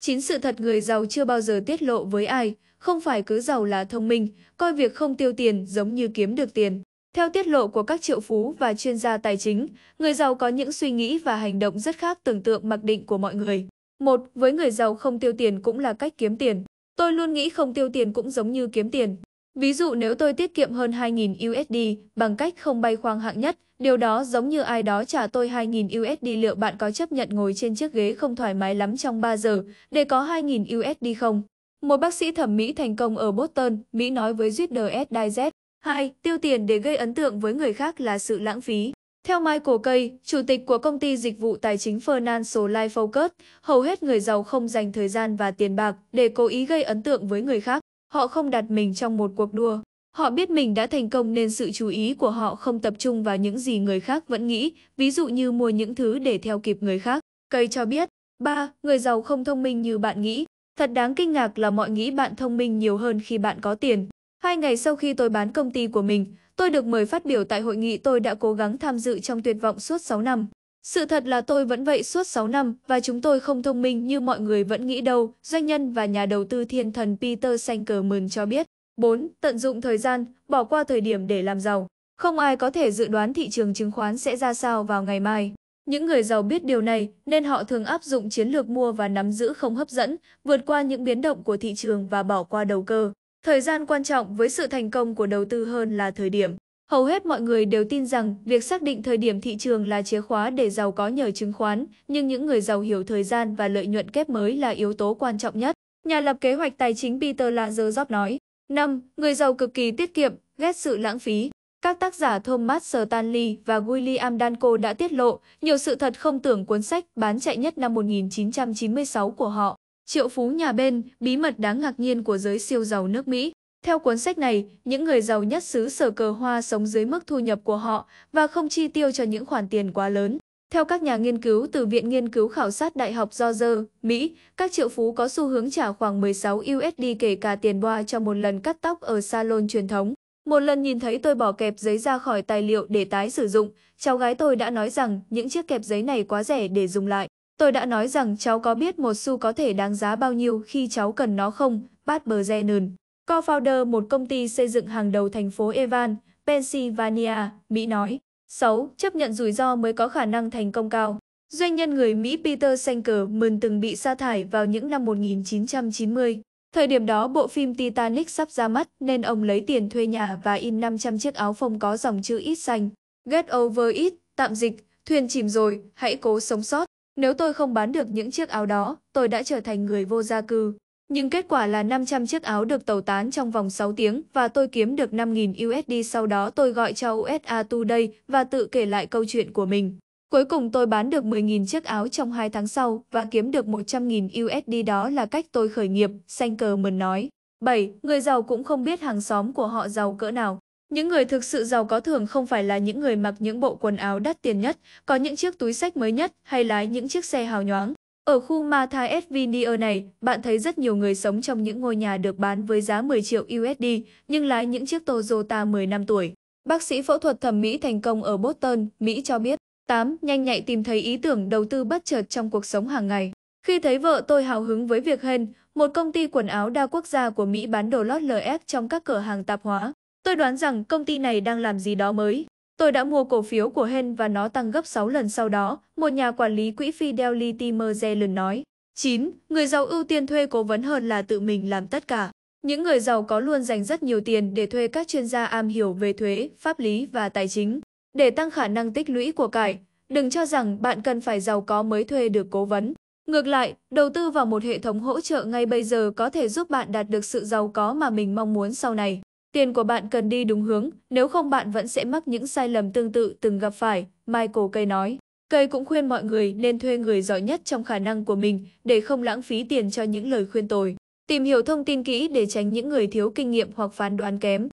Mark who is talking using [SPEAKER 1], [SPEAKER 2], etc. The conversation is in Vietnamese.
[SPEAKER 1] Chín sự thật người giàu chưa bao giờ tiết lộ với ai, không phải cứ giàu là thông minh, coi việc không tiêu tiền giống như kiếm được tiền. Theo tiết lộ của các triệu phú và chuyên gia tài chính, người giàu có những suy nghĩ và hành động rất khác tưởng tượng mặc định của mọi người. Một, với người giàu không tiêu tiền cũng là cách kiếm tiền. Tôi luôn nghĩ không tiêu tiền cũng giống như kiếm tiền. Ví dụ nếu tôi tiết kiệm hơn 2.000 USD bằng cách không bay khoang hạng nhất, điều đó giống như ai đó trả tôi 2.000 USD liệu bạn có chấp nhận ngồi trên chiếc ghế không thoải mái lắm trong 3 giờ để có 2.000 USD không? Một bác sĩ thẩm mỹ thành công ở Boston, Mỹ nói với Reader S. Digest, 2. Tiêu tiền để gây ấn tượng với người khác là sự lãng phí. Theo Michael Kay, chủ tịch của công ty dịch vụ tài chính Financial Life Focus, hầu hết người giàu không dành thời gian và tiền bạc để cố ý gây ấn tượng với người khác. Họ không đặt mình trong một cuộc đua. Họ biết mình đã thành công nên sự chú ý của họ không tập trung vào những gì người khác vẫn nghĩ, ví dụ như mua những thứ để theo kịp người khác. Cây cho biết, Ba. Người giàu không thông minh như bạn nghĩ. Thật đáng kinh ngạc là mọi nghĩ bạn thông minh nhiều hơn khi bạn có tiền. Hai ngày sau khi tôi bán công ty của mình, tôi được mời phát biểu tại hội nghị tôi đã cố gắng tham dự trong tuyệt vọng suốt 6 năm. Sự thật là tôi vẫn vậy suốt 6 năm và chúng tôi không thông minh như mọi người vẫn nghĩ đâu, doanh nhân và nhà đầu tư thiên thần Peter Sankerman cho biết. 4. Tận dụng thời gian, bỏ qua thời điểm để làm giàu. Không ai có thể dự đoán thị trường chứng khoán sẽ ra sao vào ngày mai. Những người giàu biết điều này nên họ thường áp dụng chiến lược mua và nắm giữ không hấp dẫn, vượt qua những biến động của thị trường và bỏ qua đầu cơ. Thời gian quan trọng với sự thành công của đầu tư hơn là thời điểm. Hầu hết mọi người đều tin rằng việc xác định thời điểm thị trường là chìa khóa để giàu có nhờ chứng khoán, nhưng những người giàu hiểu thời gian và lợi nhuận kép mới là yếu tố quan trọng nhất. Nhà lập kế hoạch tài chính Peter Lazarov nói. 5. Người giàu cực kỳ tiết kiệm, ghét sự lãng phí. Các tác giả Thomas Stanley và William Danko đã tiết lộ nhiều sự thật không tưởng cuốn sách bán chạy nhất năm 1996 của họ. Triệu phú nhà bên, bí mật đáng ngạc nhiên của giới siêu giàu nước Mỹ. Theo cuốn sách này, những người giàu nhất xứ sở cờ hoa sống dưới mức thu nhập của họ và không chi tiêu cho những khoản tiền quá lớn. Theo các nhà nghiên cứu từ Viện Nghiên cứu Khảo sát Đại học Georgia, Mỹ, các triệu phú có xu hướng trả khoảng 16 USD kể cả tiền boa cho một lần cắt tóc ở salon truyền thống. Một lần nhìn thấy tôi bỏ kẹp giấy ra khỏi tài liệu để tái sử dụng, cháu gái tôi đã nói rằng những chiếc kẹp giấy này quá rẻ để dùng lại. Tôi đã nói rằng cháu có biết một xu có thể đáng giá bao nhiêu khi cháu cần nó không, Bart Brennan co-founder một công ty xây dựng hàng đầu thành phố Evan, Pennsylvania, Mỹ nói. 6. Chấp nhận rủi ro mới có khả năng thành công cao. Doanh nhân người Mỹ Peter Sanger mừng từng bị sa thải vào những năm 1990. Thời điểm đó bộ phim Titanic sắp ra mắt nên ông lấy tiền thuê nhà và in 500 chiếc áo phông có dòng chữ ít xanh. Get over it, tạm dịch, thuyền chìm rồi, hãy cố sống sót. Nếu tôi không bán được những chiếc áo đó, tôi đã trở thành người vô gia cư. Nhưng kết quả là 500 chiếc áo được tẩu tán trong vòng 6 tiếng và tôi kiếm được 5.000 USD sau đó tôi gọi cho USA Today và tự kể lại câu chuyện của mình. Cuối cùng tôi bán được 10.000 chiếc áo trong 2 tháng sau và kiếm được 100.000 USD đó là cách tôi khởi nghiệp, Xanh nói. 7. Người giàu cũng không biết hàng xóm của họ giàu cỡ nào. Những người thực sự giàu có thường không phải là những người mặc những bộ quần áo đắt tiền nhất, có những chiếc túi sách mới nhất hay lái những chiếc xe hào nhoáng. Ở khu Matha Esvinia này, bạn thấy rất nhiều người sống trong những ngôi nhà được bán với giá 10 triệu USD, nhưng lái những chiếc Toyota 10 năm tuổi. Bác sĩ phẫu thuật thẩm mỹ thành công ở Boston, Mỹ cho biết. 8. Nhanh nhạy tìm thấy ý tưởng đầu tư bất chợt trong cuộc sống hàng ngày. Khi thấy vợ tôi hào hứng với việc hên, một công ty quần áo đa quốc gia của Mỹ bán đồ lót LS trong các cửa hàng tạp hóa. Tôi đoán rằng công ty này đang làm gì đó mới. Tôi đã mua cổ phiếu của Hen và nó tăng gấp 6 lần sau đó, một nhà quản lý quỹ Fidelity Magellan nói. 9. Người giàu ưu tiên thuê cố vấn hơn là tự mình làm tất cả. Những người giàu có luôn dành rất nhiều tiền để thuê các chuyên gia am hiểu về thuế, pháp lý và tài chính. Để tăng khả năng tích lũy của cải, đừng cho rằng bạn cần phải giàu có mới thuê được cố vấn. Ngược lại, đầu tư vào một hệ thống hỗ trợ ngay bây giờ có thể giúp bạn đạt được sự giàu có mà mình mong muốn sau này. Tiền của bạn cần đi đúng hướng, nếu không bạn vẫn sẽ mắc những sai lầm tương tự từng gặp phải, Michael Kay nói. Kay cũng khuyên mọi người nên thuê người giỏi nhất trong khả năng của mình để không lãng phí tiền cho những lời khuyên tồi. Tìm hiểu thông tin kỹ để tránh những người thiếu kinh nghiệm hoặc phán đoán kém.